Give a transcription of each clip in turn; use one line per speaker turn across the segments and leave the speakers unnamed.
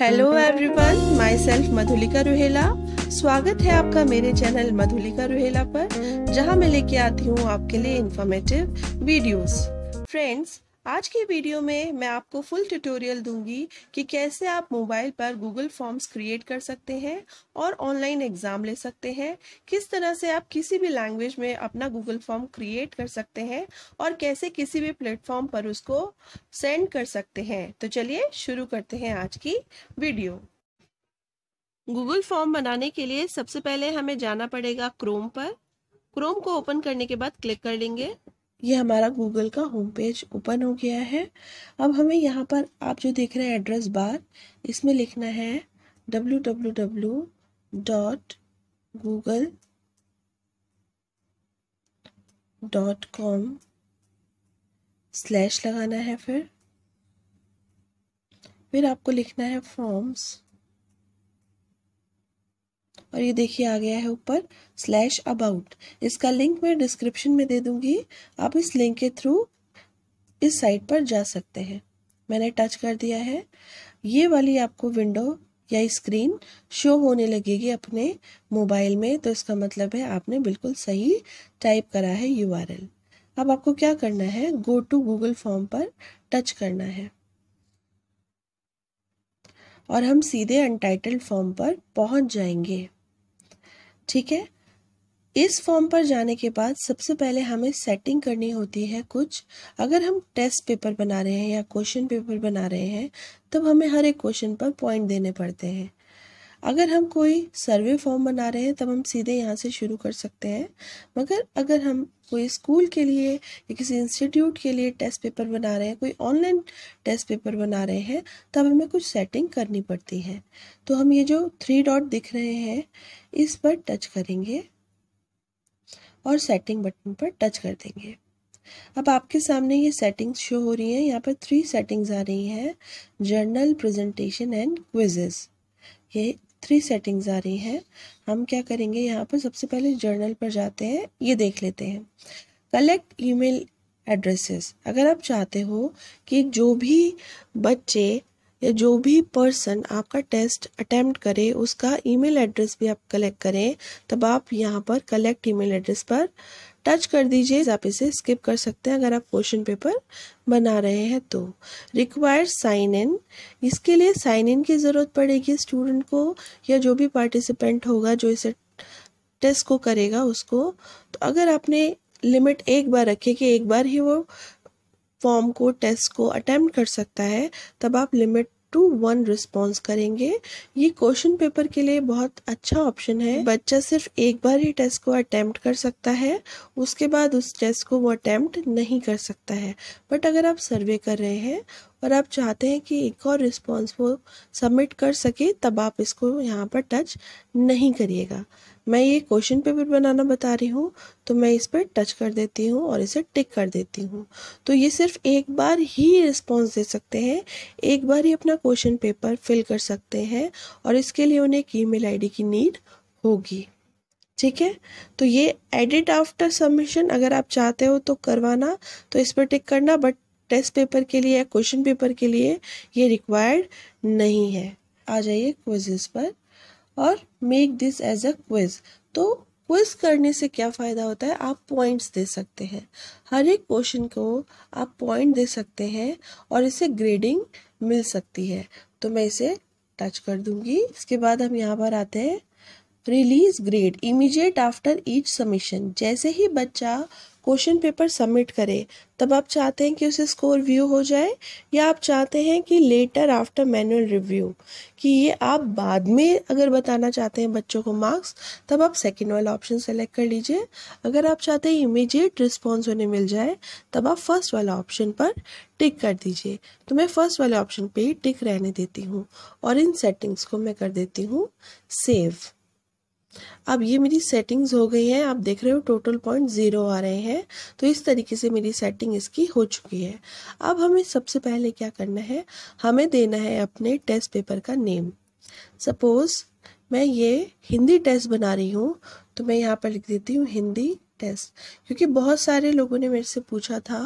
Hello everyone myself Madhulika Ruhela स्वागत है आपका मेरे चैनल मधुलिका रुहेला पर जहां मैं लेके आती हूं आपके लिए इन्फॉर्मेटिव वीडियोस फ्रेंड्स आज की वीडियो में मैं आपको फुल ट्यूटोरियल दूंगी कि कैसे आप मोबाइल पर गूगल फॉर्म्स क्रिएट कर सकते हैं और ऑनलाइन एग्ज़ाम ले सकते हैं किस तरह से आप किसी भी लैंग्वेज में अपना गूगल फॉर्म क्रिएट कर सकते हैं और कैसे किसी भी प्लेटफॉर्म पर उसको सेंड कर सकते हैं तो चलिए शुरू करते हैं आज की वीडियो गूगल फॉर्म बनाने के लिए सबसे पहले हमें जाना पड़ेगा क्रोम पर क्रोम को ओपन करने के बाद क्लिक कर लेंगे ये हमारा गूगल का होम पेज ओपन हो गया है अब हमें यहाँ पर आप जो देख रहे हैं एड्रेस बार इसमें लिखना है W W W dot Google dot com slash लगाना है फिर फिर आपको लिखना है फॉर्म्स और ये देखिए आ गया है ऊपर स्लैश अबाउट इसका लिंक मैं डिस्क्रिप्शन में दे दूंगी आप इस लिंक के थ्रू इस साइट पर जा सकते हैं मैंने टच कर दिया है ये वाली आपको विंडो या स्क्रीन शो होने लगेगी अपने मोबाइल में तो इसका मतलब है आपने बिल्कुल सही टाइप करा है यू अब आपको क्या करना है गो टू गूगल फॉर्म पर टच करना है और हम सीधे अनटाइटल्ड फॉर्म पर पहुंच जाएंगे ठीक है इस फॉर्म पर जाने के बाद सबसे पहले हमें सेटिंग करनी होती है कुछ अगर हम टेस्ट पेपर बना रहे हैं या क्वेश्चन पेपर बना रहे हैं तब हमें हर एक क्वेश्चन पर पॉइंट देने पड़ते हैं अगर हम कोई सर्वे फॉर्म बना रहे हैं तब हम सीधे यहाँ से शुरू कर सकते हैं मगर अगर हम कोई स्कूल के लिए या किसी इंस्टीट्यूट के लिए टेस्ट पेपर बना रहे हैं कोई ऑनलाइन टेस्ट पेपर बना रहे हैं तब हमें कुछ सेटिंग करनी पड़ती है तो हम ये जो थ्री डॉट दिख रहे हैं इस पर टच करेंगे और सेटिंग बटन पर टच कर देंगे अब आपके सामने ये सेटिंग्स शो हो रही हैं यहाँ पर थ्री सेटिंग्स आ रही हैं जर्नल प्रेजेंटेशन एंड क्विजेस ये थ्री सेटिंग्स आ रही है हम क्या करेंगे यहाँ पर सबसे पहले जर्नल पर जाते हैं ये देख लेते हैं कलेक्ट ईमेल एड्रेसेस अगर आप चाहते हो कि जो भी बच्चे या जो भी पर्सन आपका टेस्ट अटेम्प्ट करे उसका ईमेल एड्रेस भी आप कलेक्ट करें तब आप यहाँ पर कलेक्ट ईमेल एड्रेस पर टच कर दीजिए आप इसे स्किप कर सकते हैं अगर आप क्वेश्चन पेपर बना रहे हैं तो रिक्वायर साइन इन इसके लिए साइन इन की ज़रूरत पड़ेगी स्टूडेंट को या जो भी पार्टिसिपेंट होगा जो इसे टेस्ट को करेगा उसको तो अगर आपने लिमिट एक बार रखी कि एक बार ही वो फॉर्म को टेस्ट को अटैम्प्ट कर सकता है तब आप लिमिट टू वन रिस्पॉन्स करेंगे ये क्वेश्चन पेपर के लिए बहुत अच्छा ऑप्शन है बच्चा सिर्फ एक बार ही टेस्ट को अटैम्प्ट कर सकता है उसके बाद उस टेस्ट को वो अटैम्प्ट नहीं कर सकता है बट अगर आप सर्वे कर रहे हैं और आप चाहते हैं कि एक और रिस्पॉन्स वो सबमिट कर सके तब आप इसको यहाँ पर टच नहीं करिएगा मैं ये क्वेश्चन पेपर बनाना बता रही हूँ तो मैं इस पर टच कर देती हूँ और इसे टिक कर देती हूँ तो ये सिर्फ एक बार ही रिस्पॉन्स दे सकते हैं एक बार ही अपना क्वेश्चन पेपर फिल कर सकते हैं और इसके लिए उन्हें एक ई मेल की नीड होगी ठीक है तो ये एडिट आफ्टर सबमिशन अगर आप चाहते हो तो करवाना तो इस पर टिक करना बट टेस्ट पेपर के लिए या क्वेश्चन पेपर के लिए ये रिक्वायर्ड नहीं है आ जाइए क्विजेस पर और make this as a quiz तो क्विज करने से क्या फ़ायदा होता है आप पॉइंट्स दे सकते हैं हर एक क्वेश्चन को आप पॉइंट दे सकते हैं और इसे ग्रेडिंग मिल सकती है तो मैं इसे टच कर दूंगी इसके बाद हम यहाँ पर आते हैं release grade immediate after each submission जैसे ही बच्चा क्वेश्चन पेपर सबमिट करें तब आप चाहते हैं कि उसे स्कोर व्यू हो जाए या आप चाहते हैं कि लेटर आफ्टर मैनुअल रिव्यू कि ये आप बाद में अगर बताना चाहते हैं बच्चों को मार्क्स तब आप सेकेंड वाला ऑप्शन सेलेक्ट कर लीजिए अगर आप चाहते हैं इमीजिएट रिस्पॉन्स उन्हें मिल जाए तब आप फर्स्ट वाला ऑप्शन पर टिक कर दीजिए तो मैं फर्स्ट वाले ऑप्शन पर ही टिक रहने देती हूँ और इन सेटिंग्स को मैं कर देती हूँ सेव अब ये मेरी सेटिंग्स हो गई हैं आप देख रहे हो टोटल पॉइंट ज़ीरो आ रहे हैं तो इस तरीके से मेरी सेटिंग इसकी हो चुकी है अब हमें सबसे पहले क्या करना है हमें देना है अपने टेस्ट पेपर का नेम सपोज़ मैं ये हिंदी टेस्ट बना रही हूँ तो मैं यहाँ पर लिख देती हूँ हिंदी टेस्ट क्योंकि बहुत सारे लोगों ने मेरे से पूछा था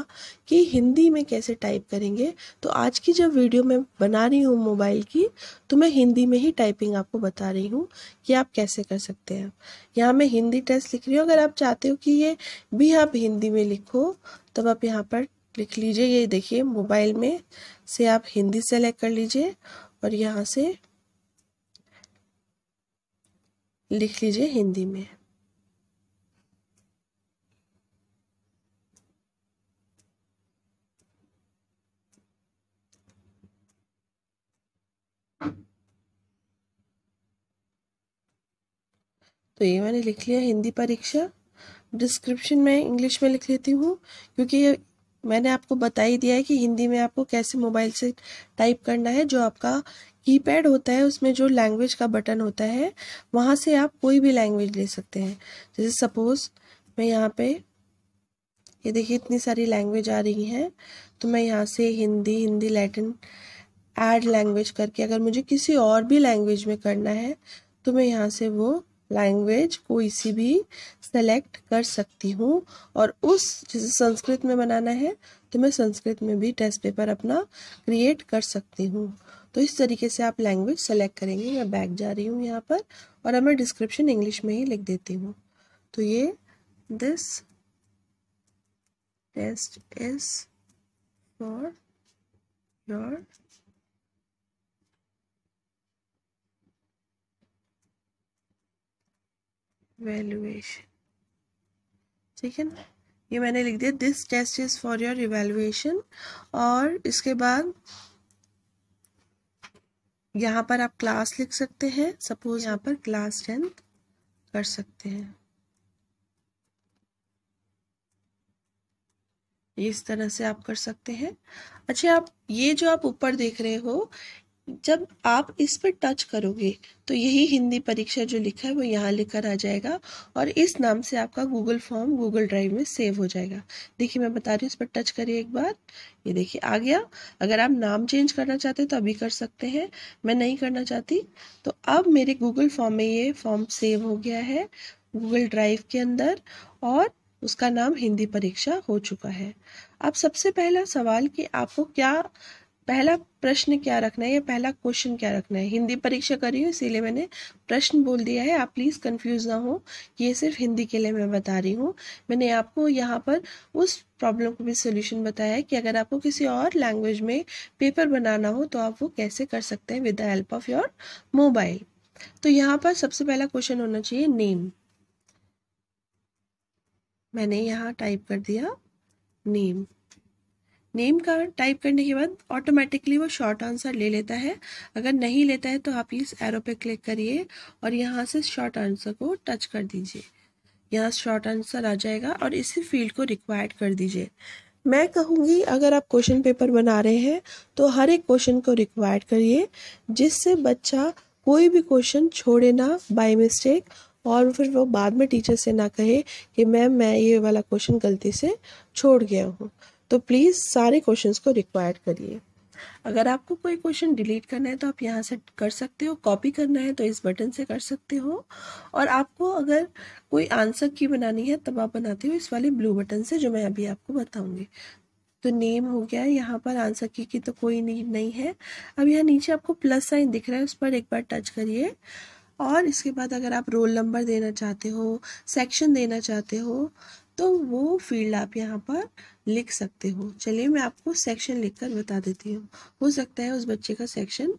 कि हिंदी में कैसे टाइप करेंगे तो आज की जब वीडियो मैं बना रही हूँ मोबाइल की तो मैं हिंदी में ही टाइपिंग आपको बता रही हूँ कि आप कैसे कर सकते हैं यहाँ मैं हिंदी टेस्ट लिख रही हूँ अगर आप चाहते हो कि ये भी आप हिंदी में लिखो तब आप यहाँ पर लिख लीजिए ये देखिए मोबाइल में से आप हिंदी सेलेक्ट कर लीजिए और यहाँ से लिख लीजिए हिंदी में तो ये मैंने लिख लिया हिंदी परीक्षा डिस्क्रिप्शन में इंग्लिश में लिख लेती हूँ क्योंकि ये मैंने आपको बता ही दिया है कि हिंदी में आपको कैसे मोबाइल से टाइप करना है जो आपका कीपैड होता है उसमें जो लैंग्वेज का बटन होता है वहाँ से आप कोई भी लैंग्वेज ले सकते हैं जैसे सपोज़ मैं यहाँ पे ये देखिए इतनी सारी लैंग्वेज आ रही हैं तो मैं यहाँ से Hindi Hindi Latin add language करके अगर मुझे किसी और भी लैंग्वेज में करना है तो मैं यहाँ से वो लैंग्वेज कोई सी भी सेलेक्ट कर सकती हूँ और उस जैसे संस्कृत में बनाना है तो मैं संस्कृत में भी टेस्ट पेपर अपना क्रिएट कर सकती हूँ तो इस तरीके से आप लैंग्वेज सेलेक्ट करेंगे मैं बैक जा रही हूँ यहाँ पर और अब मैं डिस्क्रिप्शन इंग्लिश में ही लिख देती हूँ तो ये this test is for your valuation ठीक है ये मैंने लिख दिया this test is for your evaluation और इसके बाद यहाँ पर आप क्लास लिख सकते हैं सपोज यहाँ पर क्लास टेंथ कर सकते हैं इस तरह से आप कर सकते हैं अच्छा आप ये जो आप ऊपर देख रहे हो जब आप इस पर टच करोगे तो यही हिंदी परीक्षा जो लिखा है वो यहाँ लेकर आ जाएगा और इस नाम से आपका गूगल फॉर्म गूगल ड्राइव में सेव हो जाएगा देखिए मैं बता रही हूँ इस पर टच करिए एक बार ये देखिए आ गया अगर आप नाम चेंज करना चाहते हैं तो अभी कर सकते हैं मैं नहीं करना चाहती तो अब मेरे गूगल फॉर्म में ये फॉर्म सेव हो गया है गूगल ड्राइव के अंदर और उसका नाम हिंदी परीक्षा हो चुका है अब सबसे पहला सवाल कि आपको क्या पहला प्रश्न क्या रखना है या पहला क्वेश्चन क्या रखना है हिंदी परीक्षा कर रही हूँ इसीलिए मैंने प्रश्न बोल दिया है आप प्लीज़ कंफ्यूज ना हो ये सिर्फ हिंदी के लिए मैं बता रही हूँ मैंने आपको यहाँ पर उस प्रॉब्लम को भी सोल्यूशन बताया है कि अगर आपको किसी और लैंग्वेज में पेपर बनाना हो तो आप वो कैसे कर सकते हैं with the help of your mobile तो यहाँ पर सबसे पहला क्वेश्चन होना चाहिए नेम मैंने यहाँ टाइप कर दिया नेम नेम का टाइप करने के बाद ऑटोमेटिकली वो शॉर्ट आंसर ले लेता है अगर नहीं लेता है तो आप इस एरो पे क्लिक करिए और यहाँ से शॉर्ट आंसर को टच कर दीजिए यहाँ शॉर्ट आंसर आ जाएगा और इसी फील्ड को रिक्वायर्ड कर दीजिए मैं कहूँगी अगर आप क्वेश्चन पेपर बना रहे हैं तो हर एक क्वेश्चन को रिक्वायर्ड करिए जिससे बच्चा कोई भी क्वेश्चन छोड़े ना बाई मिस्टेक और फिर वो बाद में टीचर से ना कहे कि मैम मैं ये वाला क्वेश्चन गलती से छोड़ गया हूँ तो प्लीज़ सारे क्वेश्चंस को रिक्वायर्ड करिए अगर आपको कोई क्वेश्चन डिलीट करना है तो आप यहाँ से कर सकते हो कॉपी करना है तो इस बटन से कर सकते हो और आपको अगर कोई आंसर की बनानी है तब आप बनाते हो इस वाले ब्लू बटन से जो मैं अभी आपको बताऊँगी तो नेम हो गया यहाँ पर आंसर की की तो कोई नीड नहीं है अब यहाँ नीचे आपको प्लस साइन दिख रहा है उस पर एक बार टच करिए और इसके बाद अगर आप रोल नंबर देना चाहते हो सेक्शन देना चाहते हो तो वो फील्ड आप यहाँ पर लिख सकते हो चलिए मैं आपको सेक्शन लिखकर बता देती हूँ हो सकता है उस बच्चे का सेक्शन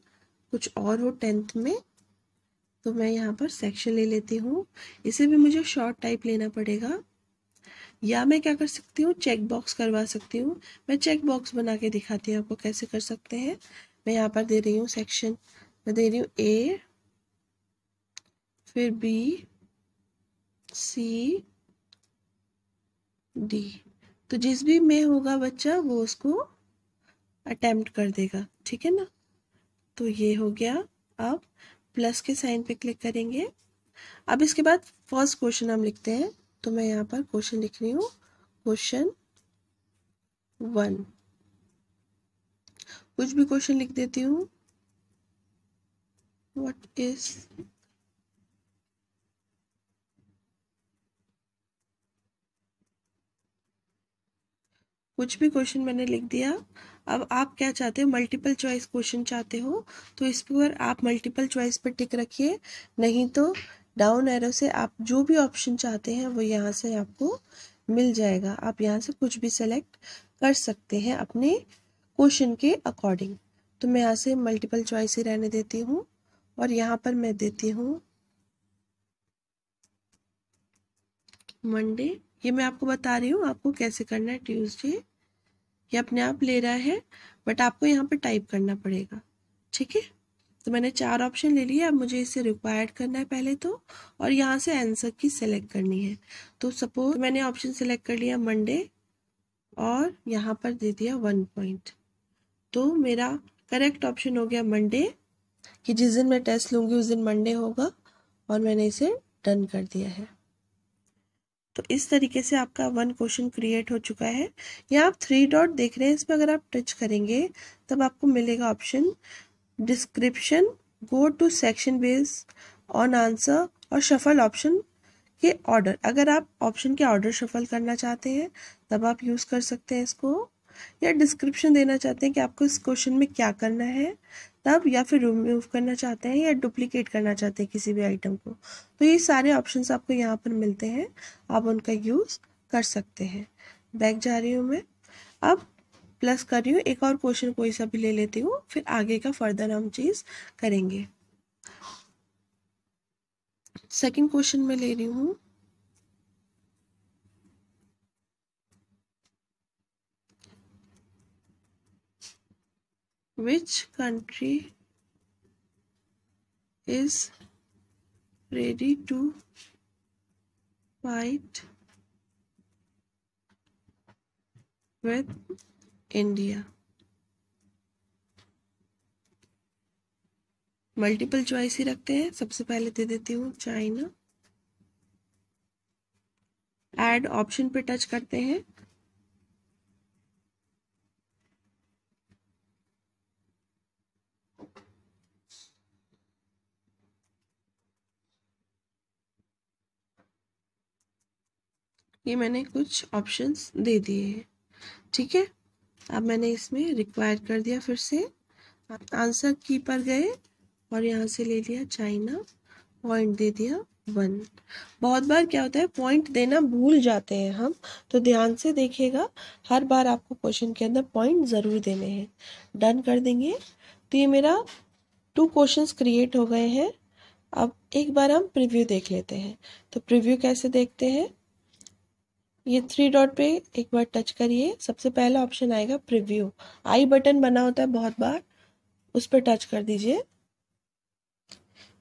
कुछ और हो टेंथ में तो मैं यहाँ पर सेक्शन ले लेती हूँ इसे भी मुझे शॉर्ट टाइप लेना पड़ेगा या मैं क्या कर सकती हूँ चेक बॉक्स करवा सकती हूँ मैं चेक बॉक्स बना के दिखाती हूँ आपको कैसे कर सकते हैं मैं यहाँ पर दे रही हूँ सेक्शन मैं दे रही हूँ ए फिर बी सी डी तो जिस भी में होगा बच्चा वो उसको अटैम्प्ट कर देगा ठीक है ना तो ये हो गया अब प्लस के साइन पे क्लिक करेंगे अब इसके बाद फर्स्ट क्वेश्चन हम लिखते हैं तो मैं यहाँ पर क्वेश्चन लिख रही हूँ क्वेश्चन वन कुछ भी क्वेश्चन लिख देती हूँ वट इज कुछ भी क्वेश्चन मैंने लिख दिया अब आप क्या चाहते हो मल्टीपल चॉइस क्वेश्चन चाहते हो तो इस पर आप मल्टीपल चॉइस पर टिक रखिए नहीं तो डाउन एरो से आप जो भी ऑप्शन चाहते हैं वो यहाँ से आपको मिल जाएगा आप यहाँ से कुछ भी सेलेक्ट कर सकते हैं अपने क्वेश्चन के अकॉर्डिंग तो मैं यहाँ से मल्टीपल चॉइस ही रहने देती हूँ और यहाँ पर मैं देती हूँ मंडे ये मैं आपको बता रही हूँ आपको कैसे करना है ट्यूसडे ये अपने आप ले रहा है बट आपको यहाँ पर टाइप करना पड़ेगा ठीक है तो मैंने चार ऑप्शन ले लिए अब मुझे इसे रिक्वायर्ड करना है पहले तो और यहाँ से आंसर की सिलेक्ट करनी है तो सपोज मैंने ऑप्शन सेलेक्ट कर लिया मंडे और यहाँ पर दे दिया वन पॉइंट तो मेरा करेक्ट ऑप्शन हो गया मंडे कि जिस दिन मैं टेस्ट लूँगी उस दिन मंडे होगा और मैंने इसे डन कर दिया है तो इस तरीके से आपका वन क्वेश्चन क्रिएट हो चुका है या आप थ्री डॉट देख रहे हैं इस पर अगर आप टच करेंगे तब आपको मिलेगा option description go to section base on answer और शफल ऑप्शन के ऑर्डर अगर आप ऑप्शन के ऑर्डर शफल करना चाहते हैं तब आप यूज़ कर सकते हैं इसको या डिस्क्रिप्शन देना चाहते हैं कि आपको इस क्वेश्चन में क्या करना है तब या फिर रिमूव करना चाहते हैं या डुप्लीकेट करना चाहते हैं किसी भी आइटम को तो ये सारे ऑप्शंस आपको यहाँ पर मिलते हैं आप उनका यूज़ कर सकते हैं बैक जा रही हूँ मैं अब प्लस कर रही हूँ एक और क्वेश्चन कोई सा भी ले लेती हूँ फिर आगे का फर्दर हम चीज़ करेंगे सेकेंड क्वेश्चन में ले रही हूँ which country is ready to fight with India. Multiple choice ही रखते हैं सबसे पहले दे देती हूँ चाइना एड ऑप्शन पे टच करते हैं ये मैंने कुछ ऑप्शंस दे दिए हैं ठीक है अब मैंने इसमें रिक्वायर कर दिया फिर से आंसर की पर गए और यहाँ से ले लिया चाइना पॉइंट दे दिया वन बहुत बार क्या होता है पॉइंट देना भूल जाते हैं हम तो ध्यान से देखिएगा हर बार आपको क्वेश्चन के अंदर पॉइंट ज़रूर देने हैं डन कर देंगे तो ये मेरा टू क्वेश्चंस क्रिएट हो गए हैं अब एक बार हम प्रीव्यू देख लेते हैं तो प्रीव्यू कैसे देखते हैं ये थ्री डॉट पे एक बार टच करिए सबसे पहला ऑप्शन आएगा प्रिव्यू आई बटन बना होता है बहुत बार उस पर टच कर दीजिए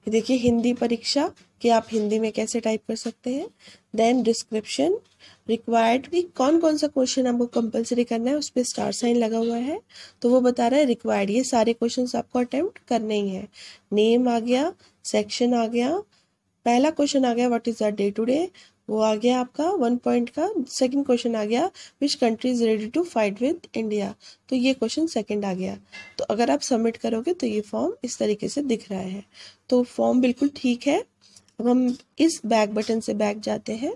देखिए हिंदी परीक्षा कि आप हिंदी में कैसे टाइप कर सकते हैं देन डिस्क्रिप्शन रिक्वायर्ड भी कौन कौन सा क्वेश्चन आपको कंपलसरी करना है उस पर स्टार साइन लगा हुआ है तो वो बता रहा है रिक्वायर्ड ये सारे क्वेश्चन आपको अटेम्प्ट करने ही है नेम आ गया सेक्शन आ गया पहला क्वेश्चन आ गया what is the day today वो आ गया आपका वन पॉइंट का सेकंड क्वेश्चन आ गया which country is ready to fight with India तो ये क्वेश्चन सेकंड आ गया तो अगर आप सबमिट करोगे तो ये फॉर्म इस तरीके से दिख रहा है तो फॉर्म बिल्कुल ठीक है अब हम इस बैक बटन से बैक जाते हैं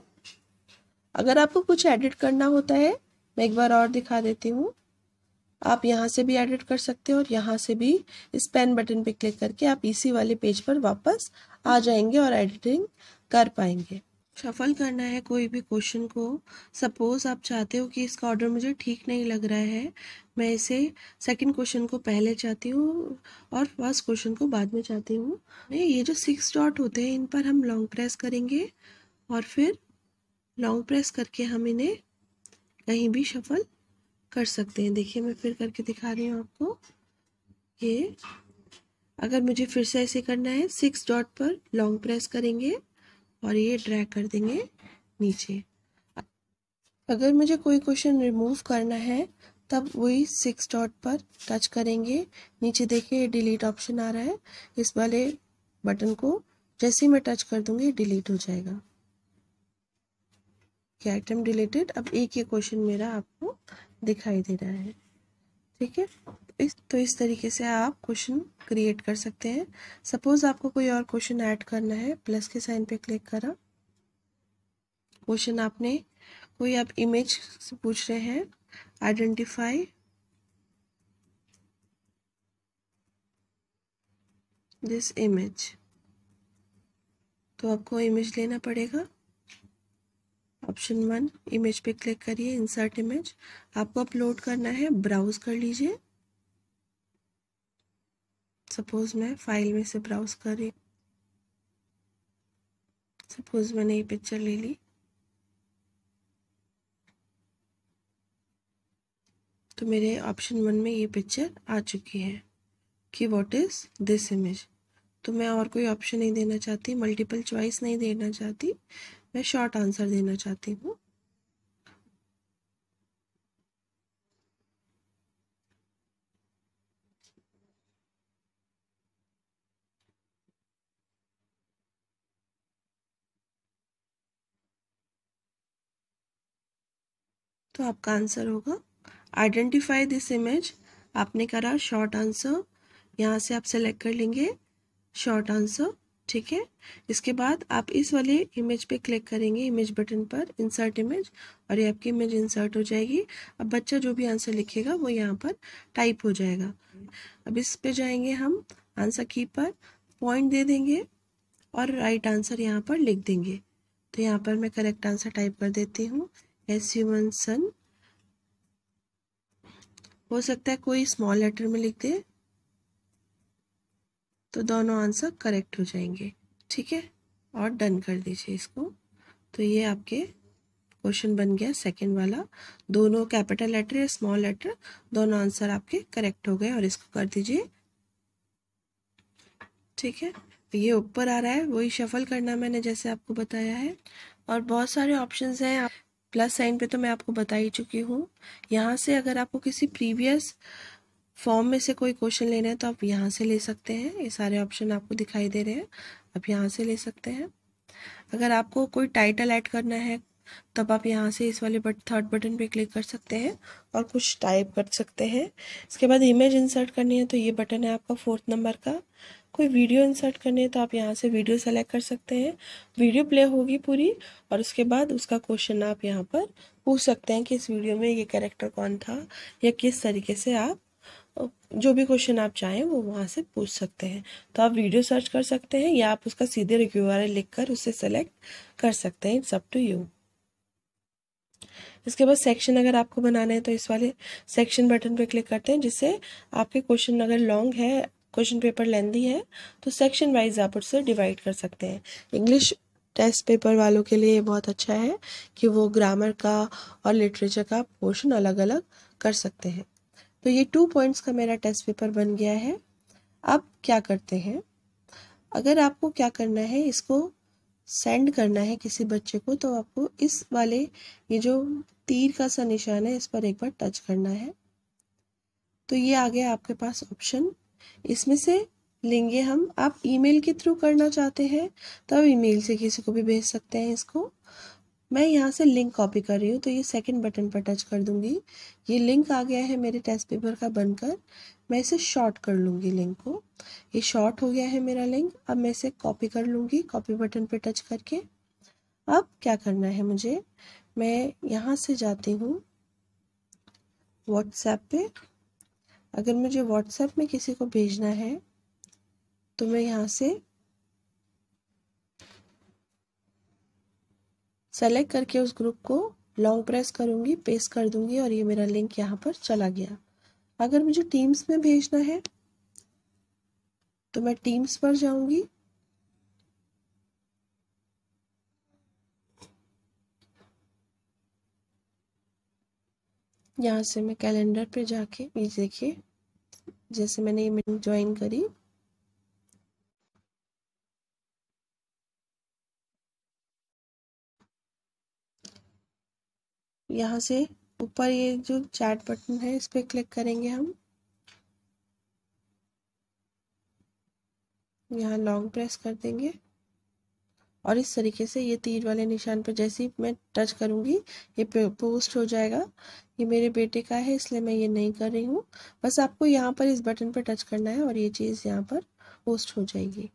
अगर आपको कुछ एडिट करना होता है मैं एक बार और दिखा देती हूँ आप यहाँ से भी एडिट कर सकते हो और यहाँ से भी इस पेन बटन पे क्लिक करके आप इसी वाले पेज पर वापस आ जाएंगे और एडिटिंग कर पाएंगे शफल करना है कोई भी क्वेश्चन को सपोज़ आप चाहते हो कि इसका ऑर्डर मुझे ठीक नहीं लग रहा है मैं इसे सेकंड क्वेश्चन को पहले चाहती हूँ और फर्स्ट क्वेश्चन को बाद में चाहती हूँ ये जो सिक्स डॉट होते हैं इन पर हम लॉन्ग प्रेस करेंगे और फिर लॉन्ग प्रेस करके हम इन्हें कहीं भी शफल कर सकते हैं देखिए मैं फिर करके दिखा रही हूँ आपको ये अगर मुझे फिर से ऐसे करना है सिक्स डॉट पर लॉन्ग प्रेस करेंगे और ये ड्रैग कर देंगे नीचे अगर मुझे कोई क्वेश्चन रिमूव करना है तब वही सिक्स डॉट पर टच करेंगे नीचे देखिए डिलीट ऑप्शन आ रहा है इस वाले बटन को जैसे ही मैं टच कर दूंगी डिलीट हो जाएगा क्या आइटम डिलीटेड अब एक ही क्वेश्चन मेरा आपको दिखाई दे रहा है ठीक है इस तो इस तरीके से आप क्वेश्चन क्रिएट कर सकते हैं सपोज आपको कोई और क्वेश्चन ऐड करना है प्लस के साइन पे क्लिक करा क्वेश्चन आपने कोई आप इमेज से पूछ रहे हैं आइडेंटिफाई दिस इमेज तो आपको इमेज लेना पड़ेगा ऑप्शन वन इमेज पे क्लिक करिए इंसर्ट इमेज आपको अपलोड करना है ब्राउज कर लीजिए सपोज़ मैं फाइल में से ब्राउज कर रही सपोज़ मैंने ये पिक्चर ले ली तो मेरे ऑप्शन वन में ये पिक्चर आ चुकी है कि वॉट इज़ दिस इमेज तो मैं और कोई ऑप्शन नहीं देना चाहती मल्टीपल चॉइस नहीं देना चाहती मैं शॉर्ट आंसर देना चाहती हूँ तो आपका आंसर होगा आइडेंटिफाई दिस इमेज आपने करा शॉर्ट आंसर यहाँ से आप सेलेक्ट कर लेंगे शॉर्ट आंसर ठीक है इसके बाद आप इस वाले इमेज पे क्लिक करेंगे इमेज बटन पर इंसर्ट इमेज और ये आपकी इमेज इंसर्ट हो जाएगी अब बच्चा जो भी आंसर लिखेगा वो यहाँ पर टाइप हो जाएगा अब इस पे जाएंगे हम आंसर की पर पॉइंट दे देंगे और राइट आंसर यहाँ पर लिख देंगे तो यहाँ पर मैं करेक्ट आंसर टाइप कर देती हूँ एस्यूमन सन हो सकता है कोई स्मॉल लेटर में लिख दे तो दोनों आंसर करेक्ट हो जाएंगे ठीक है और डन कर दीजिए इसको तो ये आपके क्वेश्चन बन गया सेकंड वाला दोनों कैपिटल लेटर या स्मॉल लेटर दोनों आंसर आपके करेक्ट हो गए और इसको कर दीजिए ठीक है तो ये ऊपर आ रहा है वही शफल करना मैंने जैसे आपको बताया है और बहुत सारे ऑप्शंस हैं प्लस साइन पे तो मैं आपको बता ही चुकी हूँ यहाँ से अगर आपको किसी प्रीवियस फॉर्म में से कोई क्वेश्चन लेना है तो आप यहाँ से ले सकते हैं ये सारे ऑप्शन आपको दिखाई दे रहे हैं आप यहाँ से ले सकते हैं अगर आपको कोई टाइटल ऐड करना है तब आप यहाँ से इस वाले बट थर्ड बटन पे क्लिक कर सकते हैं और कुछ टाइप कर सकते हैं इसके बाद इमेज इंसर्ट करनी है तो ये बटन है आपका फोर्थ नंबर का कोई वीडियो इंसर्ट करनी है तो आप यहाँ से वीडियो सेलेक्ट कर सकते हैं वीडियो प्ले होगी पूरी और उसके बाद उसका क्वेश्चन आप यहाँ पर पूछ सकते हैं कि इस वीडियो में ये कैरेक्टर कौन था या किस तरीके से आप जो भी क्वेश्चन आप चाहें वो वहाँ से पूछ सकते हैं तो आप वीडियो सर्च कर सकते हैं या आप उसका सीधे रिव्यू आर लिख कर उसे सेलेक्ट कर सकते हैं इट्स अप टू यू इसके बाद सेक्शन अगर आपको बनाना है तो इस वाले सेक्शन बटन पर क्लिक करते हैं जिससे आपके क्वेश्चन अगर लॉन्ग है क्वेश्चन पेपर लेंदी है तो सेक्शन वाइज आप उससे डिवाइड कर सकते हैं इंग्लिश टेस्ट पेपर वालों के लिए ये बहुत अच्छा है कि वो ग्रामर का और लिटरेचर का पोर्शन अलग अलग कर सकते हैं तो ये टू पॉइंट्स का मेरा टेस्ट पेपर बन गया है अब क्या करते हैं अगर आपको क्या करना है इसको सेंड करना है किसी बच्चे को तो आपको इस वाले ये जो तीर का सा निशान है इस पर एक बार टच करना है तो ये आ गया आपके पास ऑप्शन इसमें से लेंगे हम आप ईमेल के थ्रू करना चाहते हैं तो आप ईमेल से किसी को भी भेज सकते हैं इसको मैं यहाँ से लिंक कॉपी कर रही हूँ तो ये सेकंड बटन पर टच कर दूंगी ये लिंक आ गया है मेरे टेस्ट पेपर का बनकर मैं इसे शॉर्ट कर लूँगी लिंक को ये शॉर्ट हो गया है मेरा लिंक अब मैं इसे कॉपी कर लूँगी कॉपी बटन पर टच करके अब क्या करना है मुझे मैं यहाँ से जाती हूँ व्हाट्सएप पे अगर मुझे व्हाट्सएप में किसी को भेजना है तो मैं यहाँ से सेलेक्ट करके उस ग्रुप को लॉन्ग प्रेस करूँगी पेस्ट कर दूँगी और ये मेरा लिंक यहाँ पर चला गया अगर मुझे टीम्स में भेजना है तो मैं टीम्स पर जाऊँगी यहाँ से मैं कैलेंडर पे जाके ये देखिए जैसे मैंने ये मीटिंग ज्वाइन करी यहाँ से ऊपर ये जो चैट बटन है इस पर क्लिक करेंगे हम यहाँ लॉन्ग प्रेस कर देंगे और इस तरीके से ये तीर वाले निशान पर जैसे ही मैं टच करूँगी ये पोस्ट हो जाएगा ये मेरे बेटे का है इसलिए मैं ये नहीं कर रही हूँ बस आपको यहाँ पर इस बटन पर टच करना है और ये चीज़ यहाँ पर पोस्ट हो जाएगी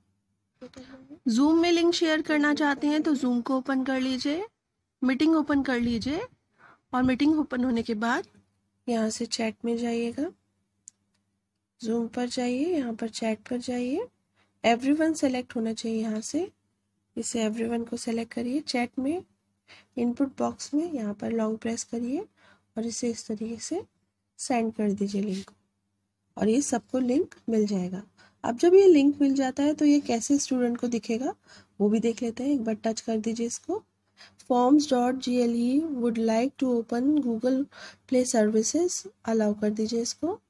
जूम में लिंक शेयर करना चाहते हैं तो जूम को ओपन कर लीजिए मीटिंग ओपन कर लीजिए और मीटिंग ओपन होने के बाद यहाँ से चैट में जाइएगा जूम पर जाइए यहाँ पर चैट पर जाइए एवरीवन सेलेक्ट होना चाहिए यहाँ से इसे एवरीवन को सेलेक्ट करिए चैट में इनपुट बॉक्स में यहाँ पर लॉन्ग प्रेस करिए और इसे इस तरीके से सेंड कर दीजिए लिंक को और ये सबको लिंक मिल जाएगा अब जब ये लिंक मिल जाता है तो ये कैसे स्टूडेंट को दिखेगा वो भी देख लेते हैं एक बार टच कर दीजिए इसको forms dot G L E would like to open Google Play services allow कर दीजिए इसको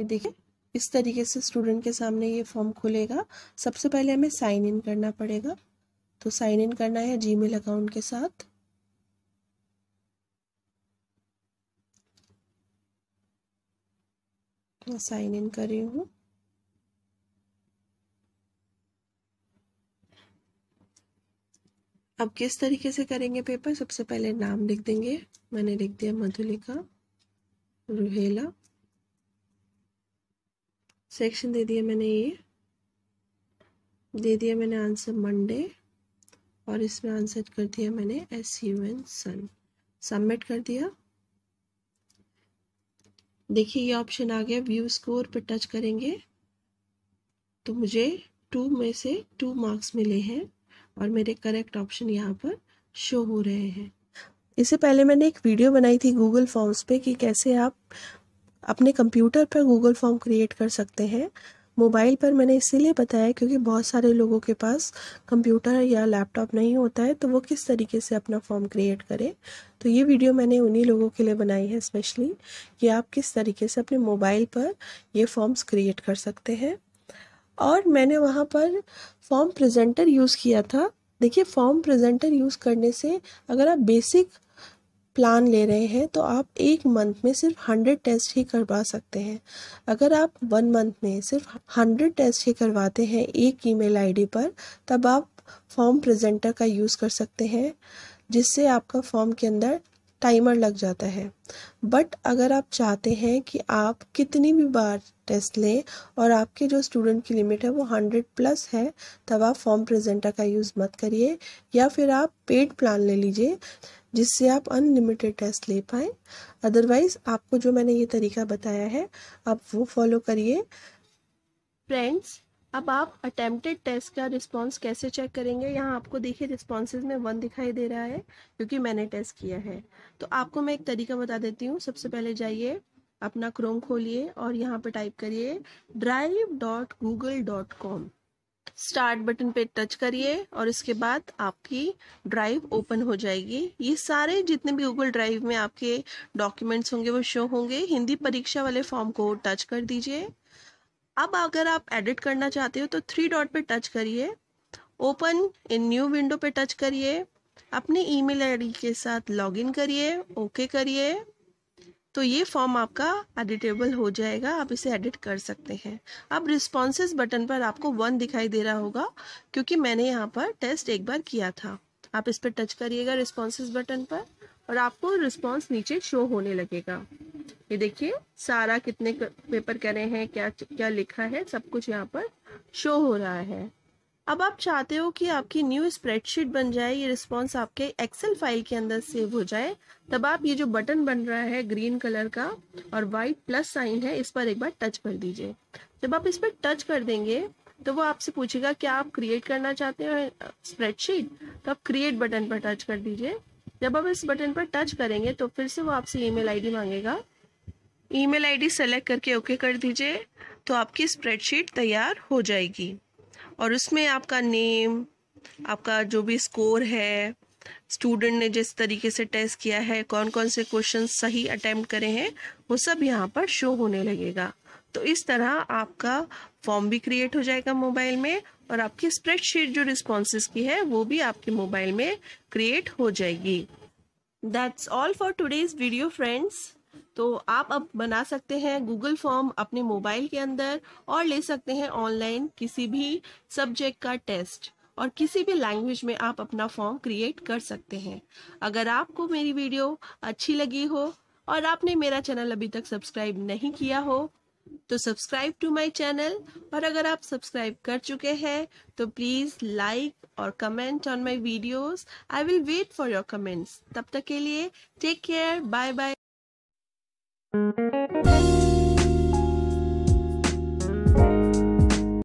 देखिए इस तरीके से स्टूडेंट के सामने ये फॉर्म खुलेगा सबसे पहले हमें साइन इन करना पड़ेगा तो साइन इन करना है जीमेल अकाउंट के साथ मैं साइन इन कर रही हूँ अब किस तरीके से करेंगे पेपर सबसे पहले नाम लिख देंगे मैंने लिख दिया मधुलिका रुहेला सेक्शन दे दिया मैंने ये दे दिया मैंने आंसर मंडे और इसमें आंसर कर दिया मैंने S U N sun submit कर दिया देखिए ये ऑप्शन आ गया व्यू स्कोर पे टच करेंगे तो मुझे टू में से टू मार्क्स मिले हैं और मेरे करेक्ट ऑप्शन यहाँ पर शो हो रहे हैं इससे पहले मैंने एक वीडियो बनाई थी गूगल फॉर्म्स पे कि कैसे आप अपने कंप्यूटर पर गूगल फॉर्म क्रिएट कर सकते हैं मोबाइल पर मैंने इसीलिए बताया क्योंकि बहुत सारे लोगों के पास कंप्यूटर या लैपटॉप नहीं होता है तो वो किस तरीके से अपना फॉर्म क्रिएट करें तो ये वीडियो मैंने उन्हीं लोगों के लिए बनाई है स्पेशली कि आप किस तरीके से अपने मोबाइल पर ये फॉर्म्स क्रिएट कर सकते हैं और मैंने वहाँ पर फॉर्म प्रजेंटर यूज़ किया था देखिए फॉर्म प्रजेंटर यूज़ करने से अगर आप बेसिक प्लान ले रहे हैं तो आप एक मंथ में सिर्फ हंड्रेड टेस्ट ही करवा सकते हैं अगर आप वन मंथ में सिर्फ हंड्रेड टेस्ट ही करवाते हैं एक ईमेल आईडी पर तब आप फॉर्म प्रेजेंटर का यूज़ कर सकते हैं जिससे आपका फॉर्म के अंदर टाइमर लग जाता है बट अगर आप चाहते हैं कि आप कितनी भी बार टेस्ट लें और आपके जो स्टूडेंट की लिमिट है वो हंड्रेड प्लस है तब आप फॉर्म प्रेजेंटर का यूज़ मत करिए या फिर आप पेड प्लान ले लीजिए जिससे आप अनलिमिटेड टेस्ट ले पाएँ अदरवाइज़ आपको जो मैंने ये तरीका बताया है आप वो फॉलो करिए फ्रेंड्स अब आप अटेम्प्टेड टेस्ट का रिस्पांस कैसे चेक करेंगे यहाँ आपको देखिए रिस्पॉन्सेज में वन दिखाई दे रहा है क्योंकि मैंने टेस्ट किया है तो आपको मैं एक तरीका बता देती हूँ सबसे पहले जाइए अपना क्रोम खोलिए और यहाँ पर टाइप करिए drive dot Google dot com start button पे टच करिए और इसके बाद आपकी ड्राइव ओपन हो जाएगी ये सारे जितने भी गूगल ड्राइव में आपके डॉक्यूमेंट्स होंगे वो शो होंगे हिंदी परीक्षा वाले फॉर्म को टच कर दीजिए अब अगर आप एडिट करना चाहते हो तो थ्री डॉट पे टच करिए ओपन इन न्यू विंडो पे टच करिए अपने ईमेल आईडी के साथ लॉगिन करिए ओके करिए तो ये फॉर्म आपका एडिटेबल हो जाएगा आप इसे एडिट कर सकते हैं अब रिस्पॉन्सेज बटन पर आपको वन दिखाई दे रहा होगा क्योंकि मैंने यहाँ पर टेस्ट एक बार किया था आप इस पर टच करिएगा रिस्पॉन्सेज बटन पर और आपको रिस्पॉन्स नीचे शो होने लगेगा ये देखिए सारा कितने पेपर करे हैं क्या क्या लिखा है सब कुछ यहाँ पर शो हो रहा है अब आप चाहते हो कि आपकी न्यू स्प्रेडशीट बन जाए ये रिस्पॉन्स आपके एक्सेल फाइल के अंदर सेव हो जाए तब आप ये जो बटन बन रहा है ग्रीन कलर का और वाइट प्लस साइन है इस पर एक बार टच कर दीजिए जब आप इस पर टच कर देंगे तो वो आपसे पूछेगा क्या आप क्रिएट करना चाहते हो स्प्रेडशीट तो आप क्रिएट बटन पर टच कर दीजिए जब आप इस बटन पर टच करेंगे तो फिर से वो आपसे ईमेल आईडी मांगेगा ईमेल आईडी सेलेक्ट करके ओके कर दीजिए तो आपकी स्प्रेडशीट तैयार हो जाएगी और उसमें आपका नेम आपका जो भी स्कोर है स्टूडेंट ने जिस तरीके से टेस्ट किया है कौन कौन से क्वेश्चन सही अटैम्प्ट करे हैं वो सब यहाँ पर शो होने लगेगा तो इस तरह आपका फॉर्म भी क्रिएट हो जाएगा मोबाइल में और आपकी स्प्रेडशीट जो रिस्पॉन्सेज की है वो भी आपके मोबाइल में क्रिएट हो जाएगी that's all for today's video friends तो आप अब बना सकते हैं गूगल फॉर्म अपने मोबाइल के अंदर और ले सकते हैं ऑनलाइन किसी भी सब्जेक्ट का टेस्ट और किसी भी लैंग्वेज में आप अपना फॉर्म क्रिएट कर सकते हैं अगर आपको मेरी वीडियो अच्छी लगी हो और आपने मेरा चैनल अभी तक सब्सक्राइब नहीं किया हो तो सब्सक्राइब टू माय चैनल और अगर आप सब्सक्राइब कर चुके हैं तो प्लीज़ लाइक और comment on my videos I will wait for your comments तब तक के लिए take care bye bye Música